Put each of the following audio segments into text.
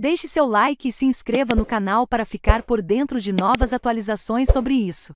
Deixe seu like e se inscreva no canal para ficar por dentro de novas atualizações sobre isso.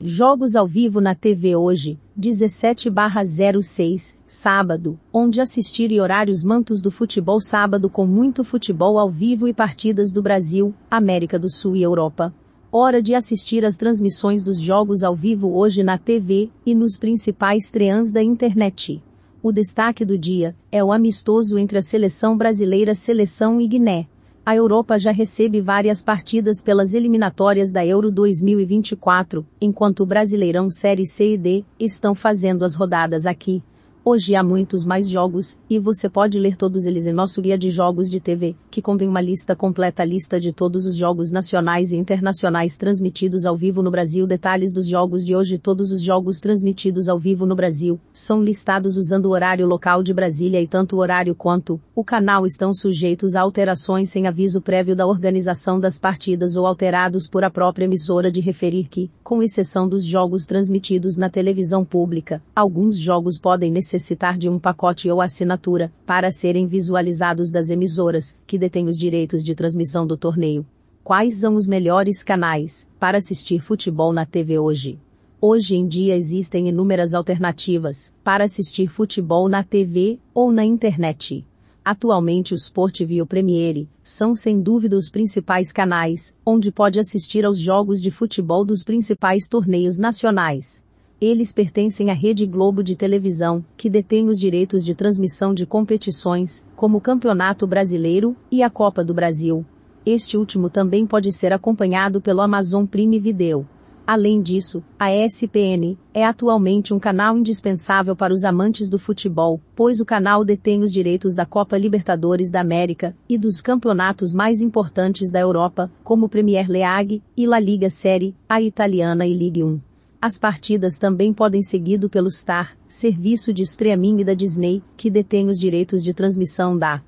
Jogos ao vivo na TV hoje, 17/06, sábado, onde assistir e horários mantos do futebol sábado com muito futebol ao vivo e partidas do Brasil, América do Sul e Europa. Hora de assistir as transmissões dos jogos ao vivo hoje na TV e nos principais treãs da internet. O destaque do dia é o amistoso entre a seleção brasileira Seleção e Guiné. A Europa já recebe várias partidas pelas eliminatórias da Euro 2024, enquanto o Brasileirão Série C e D estão fazendo as rodadas aqui. Hoje há muitos mais jogos, e você pode ler todos eles em nosso guia de jogos de TV, que contém uma lista completa lista de todos os jogos nacionais e internacionais transmitidos ao vivo no Brasil. Detalhes dos jogos de hoje todos os jogos transmitidos ao vivo no Brasil são listados usando o horário local de Brasília e tanto o horário quanto o canal estão sujeitos a alterações sem aviso prévio da organização das partidas ou alterados por a própria emissora de referir que, com exceção dos jogos transmitidos na televisão pública, alguns jogos podem necessitar necessitar de um pacote ou assinatura para serem visualizados das emissoras que detêm os direitos de transmissão do torneio. Quais são os melhores canais para assistir futebol na TV hoje? Hoje em dia existem inúmeras alternativas para assistir futebol na TV ou na internet. Atualmente o Sport e o Premiere são sem dúvida os principais canais onde pode assistir aos jogos de futebol dos principais torneios nacionais. Eles pertencem à Rede Globo de televisão, que detém os direitos de transmissão de competições, como o Campeonato Brasileiro e a Copa do Brasil. Este último também pode ser acompanhado pelo Amazon Prime Video. Além disso, a ESPN é atualmente um canal indispensável para os amantes do futebol, pois o canal detém os direitos da Copa Libertadores da América e dos campeonatos mais importantes da Europa, como Premier League e La Liga Série, a italiana e Ligue 1. As partidas também podem seguido pelo Star, serviço de streaming da Disney, que detém os direitos de transmissão da